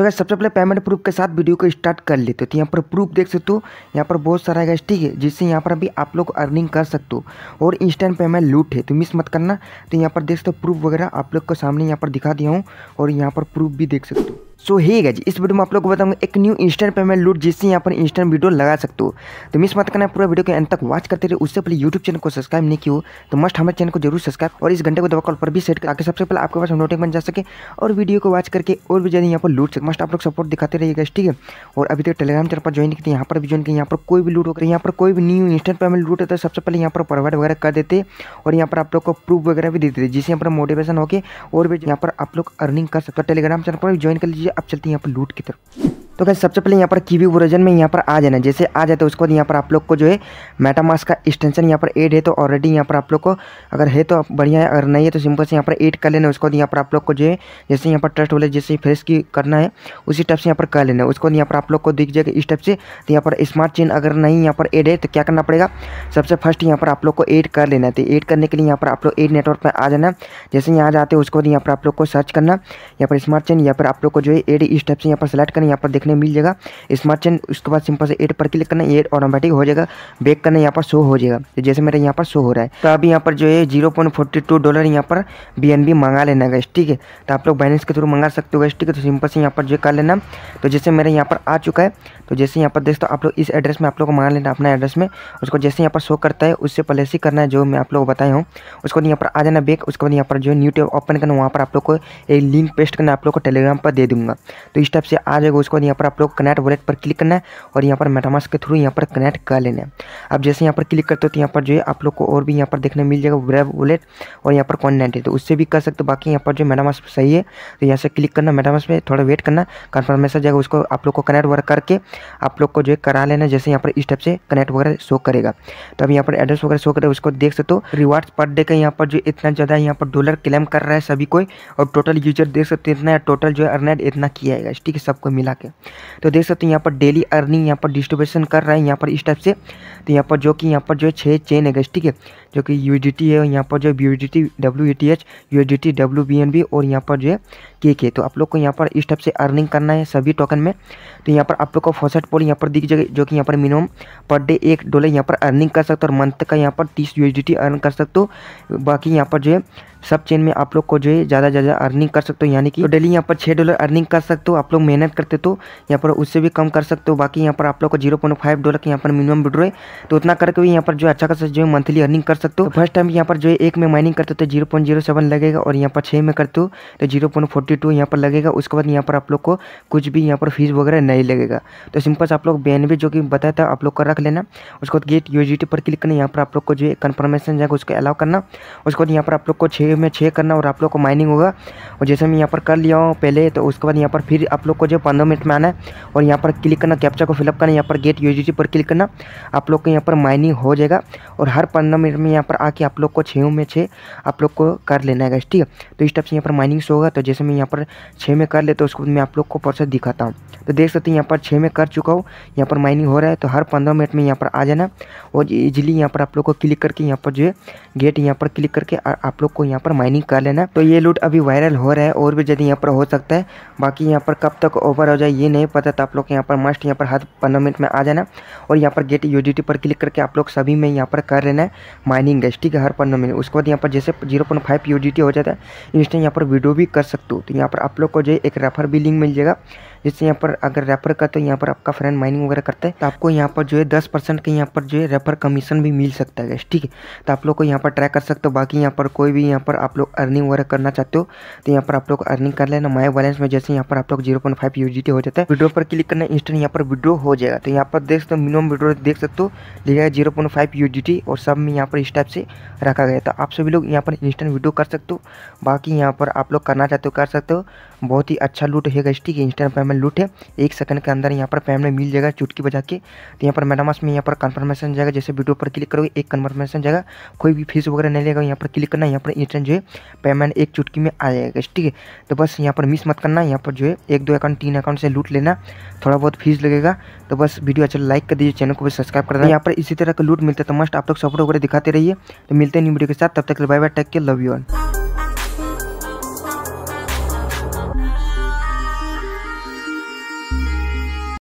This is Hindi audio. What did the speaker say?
सो तो अगर सबसे पहले पेमेंट प्रूफ के साथ वीडियो को स्टार्ट कर लेते हो तो यहाँ पर प्रूफ देख सकते हो यहाँ पर बहुत सारा है गैस ठीक है जिससे यहाँ पर अभी आप लोग अर्निंग कर सकते हो और इंस्टेंट पेमेंट लूट है तो मिस मत करना तो यहाँ पर देख सकते हो प्रूफ वगैरह आप लोग को सामने यहाँ पर दिखा दिया हूँ और यहाँ पर प्रूफ भी देख सकते हो सो ही गाइज इस वीडियो में आप लोग को बताऊंगा एक न्यू इंस्टेंट पेमेंट लूट जिससे यहाँ पर इंस्टेंट वीडियो लगा सकते हो तो मिस मत करना पूरा वीडियो के अंत तक वॉच करते रहे उससे पहले यूट्यूब चैनल को सब्सक्राइब नहीं किया तो मस्ट हमारे चैनल को जरूर सब्सक्राइब और इस घंटे को कॉल पर भी सेट करके सबसे पहले आपके पास नोटिंग बन जा सके और वीडियो को वॉच करके और भी ज्यादा यहाँ पर लूट सके मस्ट आप लोग सपोर्ट दिखाते रहिएगा ठीक है और अभी तक टेलीग्राम चैनल पर ज्वाइन किया यहाँ पर भी ज्वाइन किया यहाँ पर कोई भी लूट होकर यहाँ पर कोई भी न्यू इंस्टेंट पेमेंट लूट होता है सबसे पहले यहाँ पर प्रोवाइड वगैरह कर देते और यहाँ पर आप लोग को प्रूफ वगैरह भी देते जिससे यहाँ पर मोटिवेशन होकर और भी यहाँ पर आप लोग अर्निंग कर सकते हो टेलीग्राम चैनल पर ज्वाइन कर लीजिए अब चलते हैं यहाँ पर लूट की तरफ तो कैसे सबसे पहले यहाँ पर वी वर्जन में यहाँ पर आ जाना जैसे आ जाते है उसके बाद यहाँ पर आप लोग को जो है मेटामास का एक्सटेंशन यहाँ पर एड है तो ऑलरेडी यहाँ पर आप लोग को अगर है तो बढ़िया है अगर नहीं है तो सिंपल से यहाँ पर एड कर लेना उसके बाद यहाँ पर आप लोग को जो है जैसे यहाँ पर ट्रस्ट वाले जैसे फ्रेश की करना है उसी टाइप से यहाँ पर कर लेना है उसके बाद यहाँ पर आप लोग को दिख जाएगा इस टाइप से तो यहाँ पर स्मार्ट चेन अगर नहीं यहाँ पर एड है तो क्या करना पड़ेगा सबसे फर्स्ट यहाँ पर आप लोग को एड कर लेना है तो एड करने के लिए यहाँ पर आप लोग एड नेटवर्क पर आ जाना जैसे यहाँ जाते हैं उसके बाद यहाँ पर आप लोग को सर्च करना यहाँ पर स्मार्ट चेन यहाँ पर आप लोग को जो है एड इस टाइप से यहाँ पर सेलेक्ट करना यहाँ पर देखने देखने मिल जाएगा स्मार्ट चैन उसके बाद सिंपल से एड पर क्लिक करना एड ऑटोमेटिक हो जाएगा बैक करना यहाँ पर शो हो जाएगा तो जैसे मेरा यहाँ पर शो हो रहा है तो अभी यहाँ पर जो है जीरो डॉलर यहाँ पर बी एन बी मंगा लेना गैस ठीक है तो आप लोग बैलेंस के थ्रू मंगा सकते हो गैस ठीक है तो सिंपल से यहाँ पर जो कर लेना तो जैसे मेरे यहाँ पर आ चुका है तो जैसे यहाँ पर देखते आप लोग इस एड्रेस में आप लोग को मंगा लेना अपना एड्रेस में उसको जैसे यहाँ पर शो करता है उससे पहले से करना है जो मैं आप लोग को बताया हूँ उसको यहाँ पर आ जाना बैक उसके बाद यहाँ पर जो न्यू टैब ओपन करना वहाँ पर आप लोग को एक लिंक पेस्ट करना आप लोग को टेलीग्राम पर दे दूंगा तो इस टाइप से आ जाएगा उसको यहाँ पर आप लोग कनेक्ट वॉलेट पर क्लिक करना है और यहाँ पर मेटामास के थ्रू यहाँ पर कनेक्ट कर लेना है अब जैसे यहाँ पर क्लिक करते हो तो यहाँ पर जो है आप लोग को और भी यहाँ पर देखने मिल जाएगा वेब वॉलेट और यहाँ पर कॉन्टेंट है तो उससे भी कर सकते हो बाकी यहाँ पर जो मेटामास सही है तो यहाँ से क्लिक करना मेटामास में थोड़ा वेट करना कन्फर्मेशन जाएगा उसको आप लोग को कनेक्ट वगैरह करके आप लोग को जो है करा लेना जैसे यहाँ पर इस टाइप से कनेक्ट वगैरह शो करेगा तो अब यहाँ पर एड्रेस वगैरह शो करेगा उसको देख सकते हो रिवार्ड्स पर डे का यहाँ पर जो इतना ज़्यादा यहाँ पर डॉलर क्लेम कर रहा है सभी कोई और टोटल यूजर देख सकते हैं इतना टोटल जो है अर्नेट इतना किया है ठीक है सबको मिला के तो देख सकते हो यहाँ पर डेली अर्निंग यहाँ पर डिस्ट्रीब्यूशन कर रहा है यहाँ पर इस टाइप से तो यहाँ पर जो कि यहाँ पर जो है छः चेन है ठीक है जो कि यू है और यहाँ पर जो है U D T W E T H U D T B N B और यहाँ पर जो है के के तो आप लोग को यहाँ पर इस टाइप से अर्निंग करना है सभी टोकन में तो यहाँ पर आप लोग को फॉसेट पोल यहाँ पर दिख जाएगी जो कि यहाँ पर मिनिमम पर डे एक डॉलर यहाँ पर अर्निंग कर सकते हो और मंथ का यहाँ पर तीस यू अर्न कर सकते हो बाकी यहाँ पर जो है सब चेन में आप लोग को जो है ज़्यादा ज़्यादा अर्निंग कर सकते हो यानी कि डेली यहाँ पर छः डॉलर अर्निंग कर सकते हो आप लोग मेहनत करते तो यहाँ पर उससे भी कम कर सकते हो बाकी यहाँ पर आप लोग को जीरो पॉइंट फाइव डॉलर के यहाँ पर मिनिमम विड्रो है तो उतना करके भी यहाँ पर जो अच्छा खासा जो है मंथली अर्निंग कर सकते हो तो फर्स्ट टाइम यहाँ पर जो है एक में माइनिंग करते हो तो जीरो पॉइंट जीरो सेवन लगेगा और यहाँ पर छः में करते हो तो जीरो पॉइंट फोर्टी टू यहाँ पर लगेगा उसके बाद यहाँ पर आप लोग को कुछ भी यहाँ पर फीस वगैरह नहीं लगेगा तो सिंपल से आप लोग बयानवे जो कि बताया था आप लोग का रख लेना उसके बाद गेट यू पर क्लिक करना यहाँ पर आप लोग को जो है कन्फर्मेशन जाएगा उसको अलाउ करना उसके बाद यहाँ पर आप लोग को छः में छः करना और आप लोग को माइनिंग होगा और जैसे मैं यहाँ पर कर लिया हूँ पहले तो उसके बाद यहाँ पर फिर आप लोग को जो पंद्रह मिनट में आना है और यहाँ पर क्लिक करना कैप्चा को फिलअप करना यहाँ पर गेट यू पर क्लिक करना आप लोग को यहाँ पर माइनिंग हो जाएगा और हर पंद्रह मिनट में में यहाँ पर आके आप लोग को छः में छः आप लोग को कर लेना है गैस ठीक है तो इस टाइप से यहाँ पर माइनिंग शो होगा तो जैसे मैं यहाँ पर छः में कर लेता तो उसको मैं आप लोग को प्रोसेस दिखाता हूँ तो देख सकते हैं यहाँ पर छः में कर चुका हूँ यहाँ पर माइनिंग हो रहा है तो हर पंद्रह मिनट में यहाँ पर आ जाना और इजिली यहाँ पर आप लोग को क्लिक करके यहाँ पर जो है गेट यहाँ पर क्लिक करके आप लोग को यहाँ पर माइनिंग कर लेना तो ये लूट अभी वायरल हो रहा है और भी जल्दी यहाँ पर हो सकता है बाकी यहाँ पर कब तक ओवर हो जाए ये नहीं पता तो आप लोग यहाँ पर मस्ट यहाँ पर हर पंद्रह मिनट में आ जाना और यहाँ पर गेट यूडीटी पर क्लिक करके आप लोग सभी में यहाँ पर कर लेना है माइनिंग है ठीक है हर पन्ने में उसके बाद यहाँ पर जैसे जीरो पॉइंट फाइव यू हो जाता है इंस्टेंट यहाँ पर वीडियो भी कर सकते हो तो यहाँ पर आप लोग को जो है एक रेफर भी लिंक मिल जाएगा जैसे यहाँ पर अगर रेफर करते तो यहाँ पर आपका फ्रेंड माइनिंग वगैरह करता है तो आपको यहाँ पर जो है दस परसेंट के यहाँ पर जो है रेफर कमीशन भी मिल सकता है ठीक है तो आप लोग को यहाँ पर ट्रैक कर सकते हो बाकी यहाँ पर कोई भी यहाँ पर आप लोग अर्निंग वगैरह करना चाहते हो तो यहाँ पर आप लोग अर्निंग कर लेना माई बैलेंस में जैसे यहाँ पर आप लोग जीरो पॉइंट फाइव हो जाता है विड्रो पर क्लिक करना इंस्टेंट यहाँ पर विड्रो हो जाएगा तो यहाँ पर देख सकते हो मिनिमम विड्रो देख सकते हो लिखा है जीरो पॉइंट फाइव और सब में यहाँ पर इस टाइप से रखा गया था आप सभी लोग यहाँ पर इंस्टेंट विड्रो कर सकते हो बाकी यहाँ पर आप लोग करना चाहते हो कर सकते हो बहुत ही अच्छा लूट है ठीक है इंस्टेंट पेमेंट में लूट है एक सेकंड के अंदर यहाँ पर पेमेंट मिल जाएगा चुटकी बजा के तो यहाँ पर मैडामास में यहाँ पर कन्फर्मेशन जाएगा जैसे वीडियो पर क्लिक करोगे एक कन्फर्मेशन जाएगा कोई भी फीस वगैरह नहीं लेगा यहाँ पर क्लिक करना यहाँ पर इंस्टेंट जो है पेमेंट एक चुटकी में आ जाएगा ठीक है तो बस यहाँ पर मिस मत करना यहाँ पर जो है एक दो अकाउंट तीन अकाउंट से लूट लेना थोड़ा बहुत फीस लगेगा तो बस वीडियो अच्छा लाइक कर दीजिए चैनल को भी सब्सक्राइब कर देना यहाँ पर इसी तरह का लूट मिलता है तो मस्ट आप लोग सपोर्ट वगैरह दिखाते रहिए तो मिलते हैं न्यू वीडियो के साथ तब तक bye bye take care love you all